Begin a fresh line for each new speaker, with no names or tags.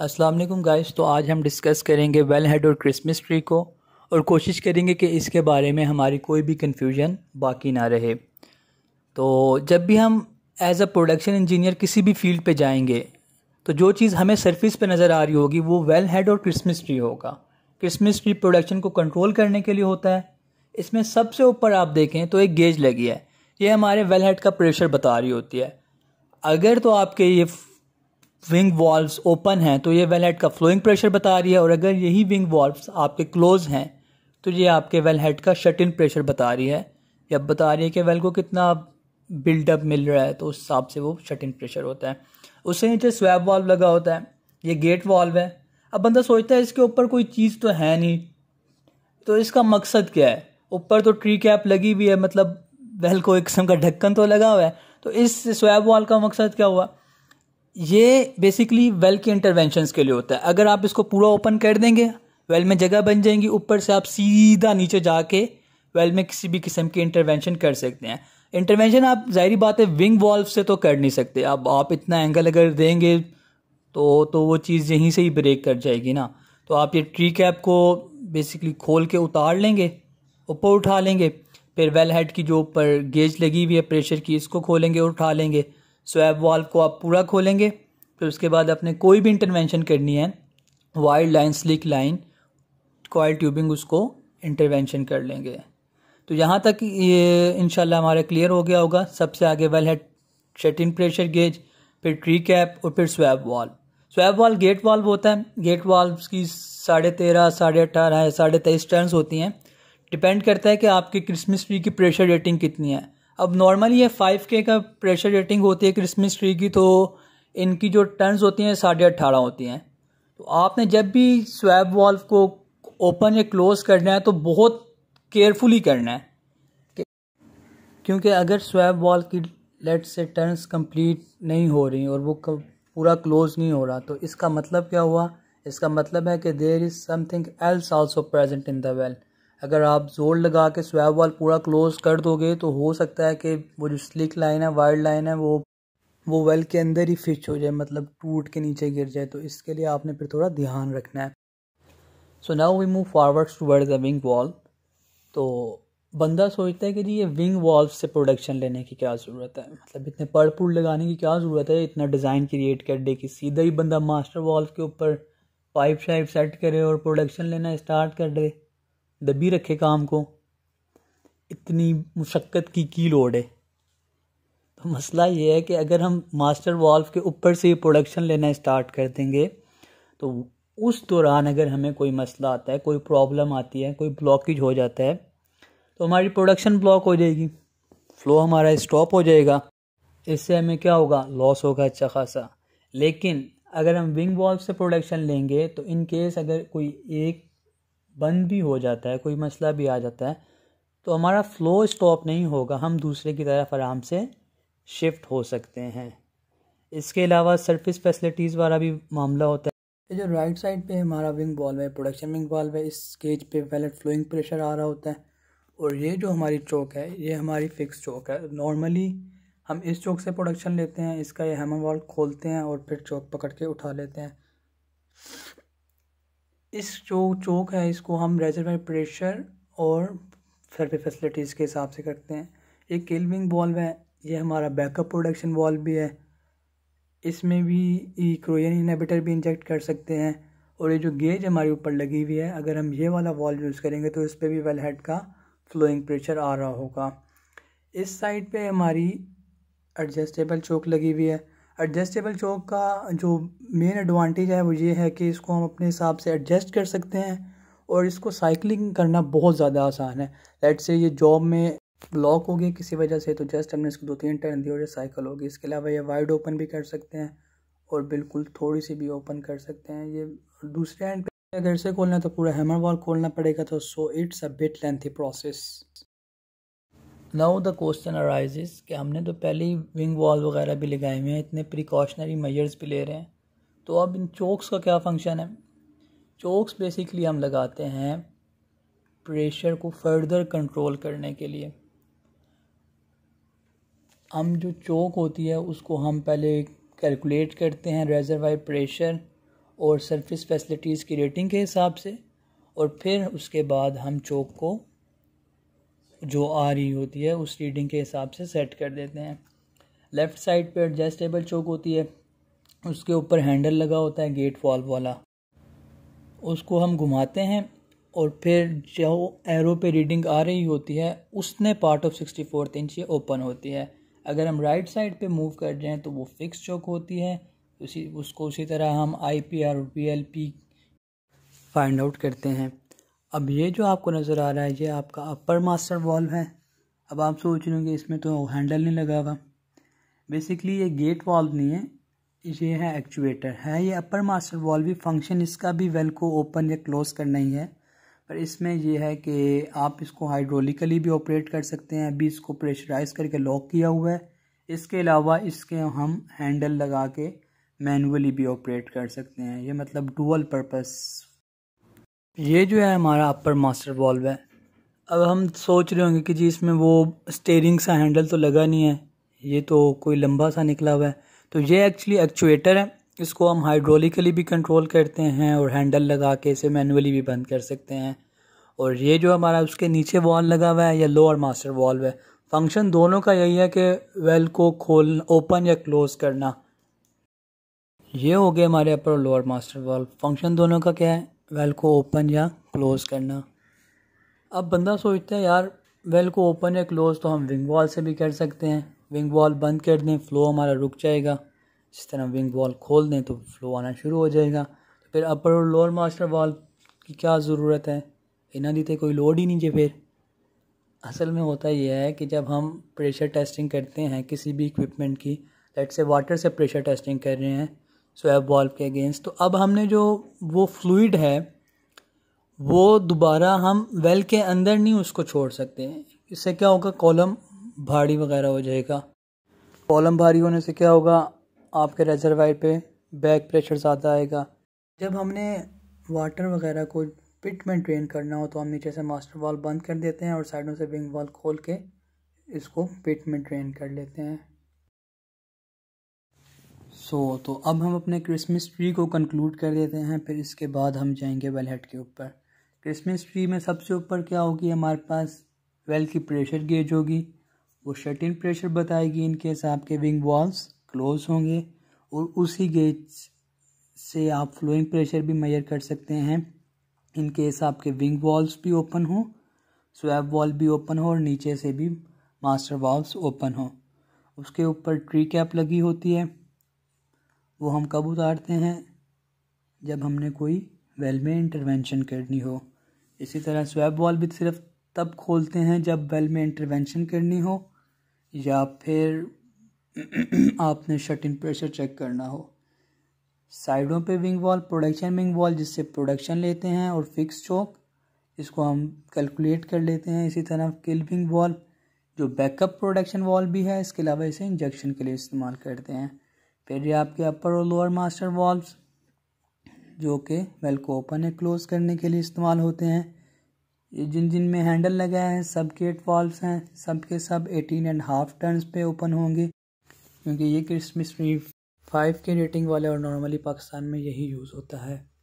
अस्सलाम वालेकुम गाइस तो आज हम डिस्कस करेंगे वेल हेड और क्रिसमस ट्री को और कोशिश करेंगे कि इसके बारे में हमारी कोई भी कन्फ्यूजन बाकी ना रहे तो जब भी हम एज अ प्रोडक्शन इंजीनियर किसी भी फील्ड पे जाएंगे तो जो चीज़ हमें सरफेस पे नज़र आ रही होगी वो वेल हेड और क्रिसमस ट्री होगा क्रिसमस ट्री प्रोडक्शन को कंट्रोल करने के लिए होता है इसमें सबसे ऊपर आप देखें तो एक गेज लगी है ये हमारे वेल हेड का प्रेशर बता रही होती है अगर तो आपके ये विंग वॉल्व्स ओपन हैं तो ये वेल हेड का फ्लोइंग प्रेशर बता रही है और अगर यही विंग वॉल्व्स आपके क्लोज हैं तो ये आपके वेल हेड का शट इन प्रेशर बता रही है या बता रही है कि वेल को कितना बिल्डअप मिल रहा है तो उस हिसाब से वो शट इन प्रेशर होता है उससे नीचे स्वैब वाल्व लगा होता है ये गेट वॉल्व है अब बंदा सोचता है इसके ऊपर कोई चीज़ तो है नहीं तो इसका मकसद क्या है ऊपर तो ट्री कैप लगी हुई है मतलब वेल को एक किस्म का ढक्कन तो लगा हुआ है तो इस स्वैब वॉल का मकसद क्या हुआ ये बेसिकली वेल के इंटरवेंशन के लिए होता है अगर आप इसको पूरा ओपन कर देंगे वेल में जगह बन जाएंगी ऊपर से आप सीधा नीचे जाके वेल में किसी भी किस्म की इंटरवेंशन कर सकते हैं इंटरवेंशन आप जाहिर बात है विंग वॉल्व से तो कर नहीं सकते अब आप इतना एंगल अगर देंगे तो तो वो चीज़ यहीं से ही ब्रेक कर जाएगी ना तो आप ये ट्री कैप को बेसिकली खोल के उतार लेंगे ऊपर उठा लेंगे फिर वेल हेड की जो ऊपर गेज लगी हुई है प्रेशर की इसको खोलेंगे और उठा लेंगे स्वैब वाल्व को आप पूरा खोलेंगे फिर उसके बाद आपने कोई भी इंटरवेंशन करनी है wireline slick line coil tubing उसको इंटरवेंशन कर लेंगे तो यहाँ तक ये इनशाला हमारा क्लियर हो गया होगा सबसे आगे वेल है शटिन प्रेशर गेज फिर ट्री कैप और फिर swab valve swab valve gate valve होता है गेट वाल्व की साढ़े तेरह साढ़े अठारह साढ़े तेईस टर्नस होती हैं डिपेंड करता है कि आपके क्रिसमस ट्री की प्रेशर रेटिंग कितनी है अब नॉर्मली ये फाइव के का प्रेशर रेटिंग होती है क्रिसमस ट्री की तो इनकी जो टर्न्स होती हैं साढ़े अट्ठारह होती हैं तो आपने जब भी स्वैब वॉल्व को ओपन या क्लोज करना है तो बहुत केयरफुली करना है क्योंकि अगर स्वैब वॉल्व की लेट से टर्न्स कंप्लीट नहीं हो रही और वो पूरा क्लोज नहीं हो रहा तो इसका मतलब क्या हुआ इसका मतलब है कि there is something else also present in the well अगर आप जोर लगा के स्वैब वाल पूरा क्लोज कर दोगे तो हो सकता है कि वो जो स्लिक लाइन है वाइड लाइन है वो वो वेल के अंदर ही फिच हो जाए मतलब टूट के नीचे गिर जाए तो इसके लिए आपने फिर थोड़ा ध्यान रखना है so now we move forward toward the wing valve तो बंदा सोचता है कि जी ये विंग वॉल्व से प्रोडक्शन लेने की क्या ज़रूरत है मतलब इतने पड़ पुड़ लगाने की क्या ज़रूरत है इतना डिज़ाइन क्रिएट कर दे कि सीधा ही बंदा मास्टर वॉल्व के ऊपर पाइप शाइप सेट करे और प्रोडक्शन लेना स्टार्ट कर दे दबी रखे काम को इतनी मुशक्क़त की की लोड है तो मसला ये है कि अगर हम मास्टर वॉल्व के ऊपर से प्रोडक्शन लेना स्टार्ट कर देंगे तो उस दौरान अगर हमें कोई मसला आता है कोई प्रॉब्लम आती है कोई ब्लॉकेज हो जाता है तो हमारी प्रोडक्शन ब्लॉक हो जाएगी फ्लो हमारा स्टॉप हो जाएगा इससे हमें क्या होगा लॉस होगा अच्छा खासा लेकिन अगर हम विंग वॉल्व से प्रोडक्शन लेंगे तो इन केस अगर कोई एक बंद भी हो जाता है कोई मसला भी आ जाता है तो हमारा फ्लो स्टॉप नहीं होगा हम दूसरे की तरफ आराम से शिफ्ट हो सकते हैं इसके अलावा सर्फिस फैसिलिटीज़ वाला भी मामला होता है जो राइट साइड पे हमारा विंग बॉल है प्रोडक्शन विंग बॉल है इस केज पे पहले फ्लोइंग प्रेशर आ रहा होता है और ये जो हमारी चौक है ये हमारी फिक्स चौक है नॉर्मली हम इस चौक से प्रोडक्शन लेते हैं इसका ये हेमर बॉल खोलते हैं और फिर चौक पकड़ के उठा लेते हैं इस जो चौक है इसको हम रेजरवायर प्रेशर और सर्वे फैसिलिटीज़ के हिसाब से करते हैं एक केलविंग वॉल्व है ये हमारा बैकअप प्रोडक्शन वॉल्व भी है इसमें भी क्रोयन इनहेबिटर भी इंजेक्ट कर सकते हैं और ये जो गेज हमारे ऊपर लगी हुई है अगर हम ये वाला वॉल्व यूज़ करेंगे तो इस पर भी वेल हेड का फ्लोइंग प्रेशर आ रहा होगा इस साइड पे हमारी एडजस्टेबल चौक लगी हुई है एडजस्टेबल चौक का जो मेन एडवांटेज है वो ये है कि इसको हम अपने हिसाब से एडजस्ट कर सकते हैं और इसको साइकिलिंग करना बहुत ज़्यादा आसान है लेट से ये जॉब में ब्लॉक हो किसी वजह से तो जस्ट हमने इसको दो तीन टर्न दी और ये साइकिल होगी इसके अलावा ये वाइड ओपन भी कर सकते हैं और बिल्कुल थोड़ी सी भी ओपन कर सकते हैं ये दूसरे एंड पे अगर से खोलना है तो पूरा हैमर वॉल खोलना पड़ेगा तो so it's a bit lengthy process now the question arises कि हमने तो पहले ही विंग वॉल वगैरह भी लगाए हुए हैं इतने प्रिकॉशनरी मेजर्स भी ले रहे हैं तो अब इन चोक्स का क्या फंक्शन है चोक्स बेसिकली हम लगाते हैं प्रेशर को फर्दर कंट्रोल करने के लिए हम जो चोक होती है उसको हम पहले कैलकुलेट करते हैं रेजरवाई प्रेशर और सरफेस फैसिलिटीज़ की रेटिंग के हिसाब से और फिर उसके बाद हम चोक को जो आ रही होती है उस रीडिंग के हिसाब से सेट कर देते हैं लेफ़्ट साइड पे एडजस्टेबल चौक होती है उसके ऊपर हैंडल लगा होता है गेट वॉल्व वाला उसको हम घुमाते हैं और फिर जो एरो पे रीडिंग आ रही होती है उसने part of sixty fourth inch ये ओपन होती है अगर हम राइट साइड पे मूव कर जाएँ तो वो फिक्स चौक होती है उसी उसको उसी तरह हम I P R P L P find out करते हैं अब ये जो आपको नज़र आ रहा है ये आपका अपर मास्टर वॉल्व है अब आप सोच रहे होंगे इसमें तो हैंडल नहीं लगा हुआ बेसिकली ये गेट वॉल्व नहीं है ये है एक्चुएटर है ये अपर मास्टर वॉल्व भी फंक्शन इसका भी वेल को ओपन या क्लोज करना ही है पर इसमें यह है कि आप इसको हाइड्रोलिकली भी ऑपरेट कर सकते हैं अभी इसको प्रेशराइज करके लॉक किया हुआ है इसके अलावा इसके हम हैंडल लगा के मैनुअली भी ऑपरेट कर सकते हैं ये मतलब डुअल पर्पस ये जो है हमारा अपर मास्टर वॉल्व है अब हम सोच रहे होंगे कि जी इसमें वो स्टेयरिंग सा हैंडल तो लगा नहीं है ये तो कोई लंबा सा निकला हुआ है तो ये एक्चुअली एक्चुएटर है इसको हम हाइड्रोलिकली भी कंट्रोल करते हैं और हैंडल लगा के इसे मैनुअली भी बंद कर सकते हैं और ये जो हमारा उसके नीचे वॉल लगा हुआ है या लोअर मास्टर वॉल्व है फंक्शन दोनों का यही है कि वेल को खोल ओपन या क्लोज़ करना ये हो गया हमारे अपर और लोअर मास्टर वॉल्व फंक्शन दोनों का क्या है वेल को ओपन या क्लोज़ करना अब बंदा सोचता है यार वेल को ओपन या क्लोज़ तो हम विंग वॉल से भी कर सकते हैं विंग वॉल बंद कर दें फ़्लो हमारा रुक जाएगा इस तरह विंग वॉल खोल दें तो फ़्लो आना शुरू हो जाएगा तो फिर अपर और लोअर मास्टर वॉल की क्या ज़रूरत है इना दीते कोई लोड ही नहीं है फिर असल में होता यह है कि जब हम प्रेशर टेस्टिंग करते हैं किसी भी इक्विपमेंट की लेट से वाटर से प्रेशर टेस्टिंग कर रहे हैं स्वैप वॉल्व के अगेंस्ट तो अब हमने जो वो फ्लूड है वो दोबारा हम वेल के अंदर नहीं उसको छोड़ सकते हैं इससे क्या होगा कॉलम भारी वगैरह हो जाएगा कॉलम भारी होने से क्या होगा आपके रेजरवाइट पे बैक प्रेशर ज़्यादा आएगा जब हमने वाटर वगैरह को पिट में ड्रेन करना हो तो हम नीचे से मास्टर वाल बंद कर देते हैं और साइडों से विंग वाल खोल के इसको पिट में ड्रेन कर लेते हैं सो so, तो अब हम अपने क्रिसमस ट्री को कंक्लूड कर देते हैं फिर इसके बाद हम जाएंगे वेल हेड के ऊपर क्रिसमस ट्री में सबसे ऊपर क्या होगी हमारे पास वेल की प्रेशर गेज होगी वो इन प्रेशर बताएगी इनके हिसाब के विंग वॉल्स क्लोज होंगे और उसी गेज से आप फ्लोइंग प्रेशर भी मेजर कर सकते हैं इनके हिसाब के विंग वॉल्स भी ओपन हो स्वैब वॉल्व भी ओपन हो और नीचे से भी मास्टर वॉल्स ओपन हो उसके ऊपर ट्री कैप लगी होती है वो हम कब उतारते हैं जब हमने कोई वेल में इंटरवेंशन करनी हो इसी तरह स्वैब वॉल भी सिर्फ तब खोलते हैं जब वेल में इंटरवेंशन करनी हो या फिर आपने शट इन प्रेशर चेक करना हो साइडों पे wing valve production wing valve जिससे प्रोडक्शन लेते हैं और फिक्स चौक इसको हम कैलकुलेट कर लेते हैं इसी तरह किल विंग वॉल जो बैकअप प्रोडक्शन वॉल भी है इसके अलावा इसे इंजेक्शन के लिए इस्तेमाल करते हैं फिर ये आपके अपर और लोअर मास्टर वॉल्व जो कि वेल को ओपन या क्लोज़ करने के लिए इस्तेमाल होते हैं ये जिन जिन में हैंडल लगाए हैं सब गेट वॉल्व हैं सब के सब एटीन एंड हाफ टर्नस पे ओपन होंगे क्योंकि ये Christmas tree five K rating वाले और नॉर्मली पाकिस्तान में यही यूज़ होता है